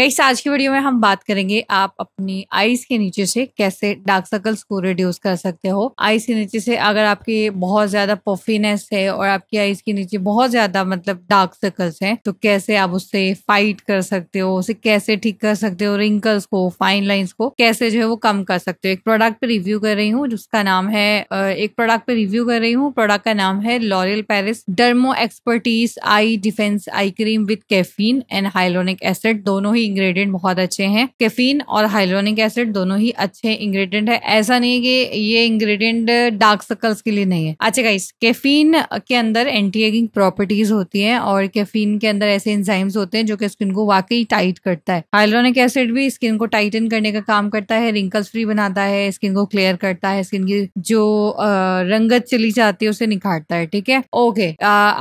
गई आज की वीडियो में हम बात करेंगे आप अपनी आईज के नीचे से कैसे डार्क सर्कल्स को रिड्यूस कर सकते हो आईज के नीचे से अगर आपके बहुत ज्यादा पफीनेस है और आपकी आईज के नीचे बहुत ज्यादा मतलब डार्क सर्कल्स हैं तो कैसे आप उससे फाइट कर सकते हो उसे कैसे ठीक कर सकते हो रिंकल्स को फाइन लाइन्स को कैसे जो है वो कम कर सकते हो एक प्रोडक्ट पे रिव्यू कर रही हूँ जिसका नाम है एक प्रोडक्ट पे रिव्यू कर रही हूँ प्रोडक्ट का नाम है L'Oreal Paris Dermo Expertise eye defence eye cream with caffeine and hyaluronic acid दोनों ही इंग्रेडिएंट बहुत अच्छे हैं कैफीन और हाइलोनिक एसिड दोनों ही अच्छे इंग्रेडिएंट है ऐसा नहीं कि ये इंग्रेडिएंट डार्क सर्कल्स के लिए नहीं है अच्छा गाइस कैफीन के अंदर एंटी एगिंग प्रॉपर्टीज होती है और कैफीन के अंदर ऐसे इंजाइम्स होते हैं जो कि स्किन को वाकई टाइट करता है हाइलोनिक एसिड भी स्किन को टाइटन करने का काम करता है रिंकल्स फ्री बनाता है स्किन को क्लियर करता है स्किन की जो रंगत चली जाती है उसे निखारता है ठीक है ओके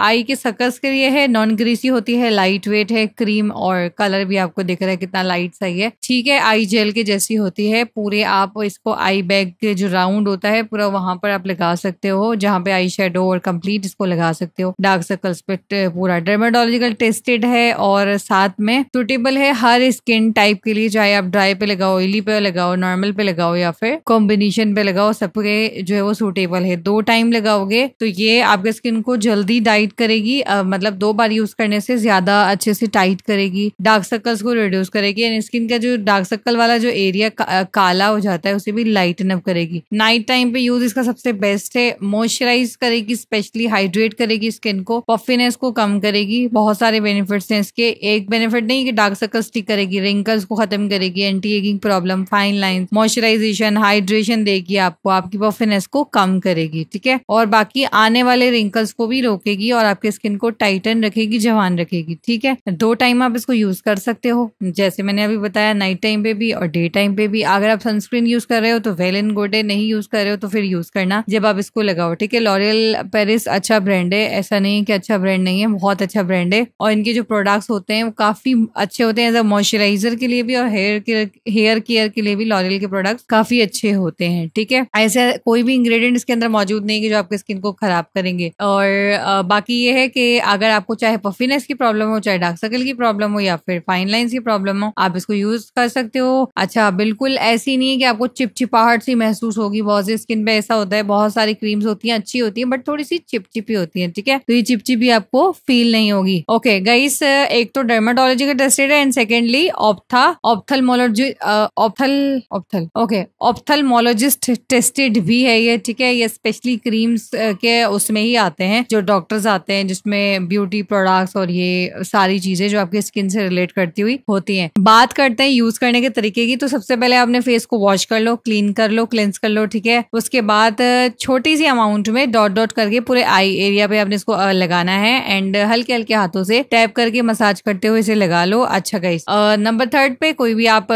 आई के सर्कल्स के लिए है नॉन ग्रीसी होती है लाइट वेट है क्रीम और कलर भी आपको दिख रहा है कितना लाइट सही है ठीक है आई जेल के जैसी होती है पूरे आप इसको आई बैग के जो राउंड होता है पूरा वहां पर आप लगा सकते हो जहाँ पे आई शेडो और कम्प्लीट इसको लगा सकते हो डार्क सर्कल्स पे पूरा डर्माटोलॉजिकल टेस्टेड है और साथ में सुटेबल है हर स्किन टाइप के लिए चाहे आप ड्राई पे लगाओ ऑयली पे लगाओ नॉर्मल पे लगाओ या फिर कॉम्बिनेशन पे लगाओ सबके जो है वो सुटेबल है दो टाइम लगाओगे तो ये आपके स्किन को जल्दी डाइट करेगी आ, मतलब दो बार यूज करने से ज्यादा अच्छे से टाइट करेगी डार्क सर्कल्स को रिड्यूस करेगी एंड स्किन का जो डार्क सर्कल वाला जो एरिया का, काला हो जाता है उसे भी लाइटन अप करेगी नाइट टाइम पे यूज इसका सबसे बेस्ट है मॉइस्चराइज करेगी स्पेशली हाइड्रेट करेगी स्किन को पफिनेस को कम करेगी बहुत सारे बेनिफिट्स हैं इसके एक बेनिफिट नहीं कि डार्क सर्कल स्टिक करेगी रिंकल्स को खत्म करेगी anti ageing problem fine line moisturisation hydration देगी आपको आपकी पफिनेस को कम करेगी ठीक है और बाकी आने वाले रिंकल्स को भी रोकेगी और आपके स्किन को टाइटन रखेगी जवान रखेगी ठीक है दो टाइम आप इसको यूज कर सकते हो जैसे मैंने अभी बताया नाइट टाइम पे भी और डे टाइम पे भी अगर आप सनस्क्रीन यूज कर रहे हो तो वेल एंड गोडे नहीं यूज कर रहे हो तो फिर यूज करना जब आप इसको लगाओ ठीक है लॉरियल पेरिस अच्छा ब्रांड है ऐसा नहीं कि अच्छा ब्रांड नहीं है बहुत अच्छा ब्रांड है और इनके जो प्रोडक्ट्स होते हैं वो काफी अच्छे होते हैं एज अ मॉइस्चराइजर के लिए भी और हेयर केयर हेयर केयर के लिए भी लॉरियल के प्रोडक्ट काफी अच्छे होते हैं ठीक है ऐसे कोई भी इंग्रेडिएंट इसके अंदर मौजूद नहीं है जो आपके स्किन को खराब करेंगे और बाकी ये है कि अगर आपको चाहे पफिनेस की प्रॉब्लम हो चाहे डार्क सर्कल की प्रॉब्लम हो या फिर फाइन लाइन की सी प्रॉब्लम हो आप इसको यूज कर सकते हो अच्छा बिल्कुल ऐसी नहीं है कि आपको चिपचिपाहट सी महसूस होगी बहुत सी स्किन पे ऐसा होता है बहुत सारी क्रीम्स होती है अच्छी होती है बट थोड़ी सी चिपचिपी होती है ठीक है तो ये चिपचिपी आपको फील नहीं होगी ओके गाइस एक तो डर्माटोलॉजी का टेस्टेड है and secondly ophtha ophthalmology ophthal ophthal okay ophthalmologist tested भी है ये ठीक है ये स्पेशली क्रीम्स के उसमें ही आते हैं जो डॉक्टर्स आते हैं जिसमें ब्यूटी प्रोडक्ट्स और ये सारी चीजें जो आपकी स्किन से रिलेट करती हुई होती हैं बात करते हैं यूज करने के तरीके की तो सबसे पहले आपने फेस को वॉश कर लो क्लीन कर लो क्लेंस कर लो ठीक है उसके बाद छोटी सी अमाउंट में डॉट डॉट करके पूरे आई एरिया पे आपने इसको लगाना है एंड हल्के हल्के हाथों से टैप करके मसाज करते हुए इसे लगा लो अच्छा गई नंबर थर्ड पे कोई भी आप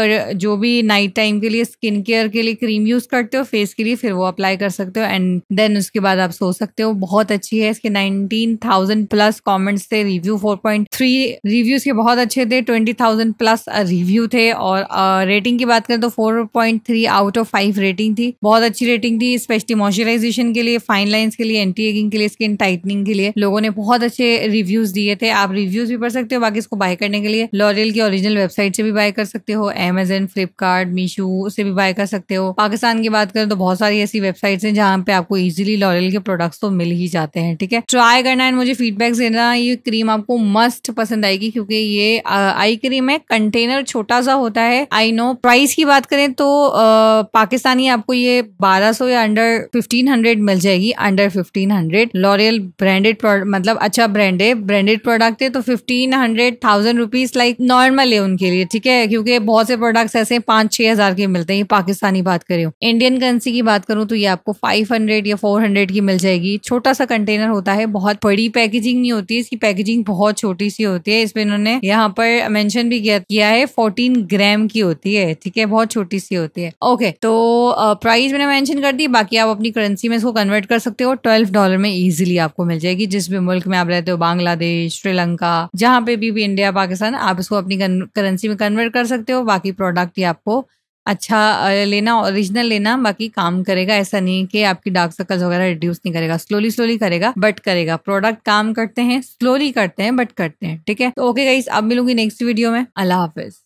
जो भी नाइट टाइम के लिए स्किन केयर के लिए क्रीम यूज करते हो फेस के लिए फिर वो अप्लाई कर सकते हो एंड देन उसके बाद आप सो सकते हो बहुत अच्छी है इसके नाइनटीन थाउजेंड प्लस कॉमेंट्स थे review four point three reviews के बहुत अच्छे थे twenty thousand thousand plus review थे और रेटिंग की बात करें तो four point three out of five rating थी बहुत अच्छी रेटिंग थी स्पेशली मॉइस्चराइजेशन के लिए फाइन लाइन्स के लिए एंटी एगिंग के लिए स्किन टाइटनिंग के लिए लोगों ने बहुत अच्छे रिव्यूज दिए थे आप रिव्यूज भी पढ़ सकते हो बाकी इसको बाय करने के लिए लॉरियल की ओरिजिनल वेबसाइट से भी बाय कर सकते हो एमेजन फ्लिपकार्ट मीशो से भी बाय कर सकते हो पाकिस्तान की बात करें तो बहुत सारी ऐसी वेबसाइट्स हैं जहाँ पे आपको इजीली लॉरियल के प्रोडक्ट्स तो मिल ही जाते हैं ठीक है ट्राई करना एंड मुझे फीडबैक देना ये क्रीम आपको मस्ट पसंद आएगी क्योंकि ये आई क्रीम है में कंटेनर छोटा सा होता है आई नो प्राइस की बात करें तो आ, पाकिस्तानी आपको ये 1200 या अंडर 1500 मिल जाएगी अंडर 1500 लॉरियल ब्रांडेड मतलब अच्छा ब्रांड है ब्रांडेड प्रोडक्ट है तो fifteen hundred thousand rupees like normal है उनके लिए ठीक है क्योंकि बहुत से प्रोडक्ट्स ऐसे पांच छह हजार के मिलते हैं पाकिस्तानी बात करें इंडियन करेंसी की बात करूँ तो ये आपको फाइव हंड्रेड या फोर हंड्रेड की मिल जाएगी छोटा सा कंटेनर होता है बहुत बड़ी पैकेजिंग नहीं होती इसकी पैकेजिंग बहुत छोटी सी होती है इसमें इन्होंने यहाँ पर मैंशन भी किया है फोर्टीन ग्राम की होती है ठीक है बहुत छोटी सी होती है ओके तो प्राइस मैंने मैंशन कर दी बाकी आप अपनी करेंसी में इसको कन्वर्ट कर सकते हो ट्वेल्व डॉलर में इजिली आपको मिल जाएगी जिस भी मुल्क में आप रहते हो बांग्लादेश श्रीलंका जहाँ पे भी, भी इंडिया पाकिस्तान आप इसको अपनी करेंसी में कन्वर्ट कर सकते हो बाकी प्रोडक्ट ही आपको अच्छा लेना ओरिजिनल लेना बाकी काम करेगा ऐसा नहीं कि आपकी डार्क सर्कल्स वगैरह रिड्यूस नहीं करेगा स्लोली स्लोली करेगा बट करेगा प्रोडक्ट काम करते हैं स्लोली करते हैं बट करते हैं ठीक है तो ओके गाइस अब मिलूंगी नेक्स्ट वीडियो में अल्लाह हाफिज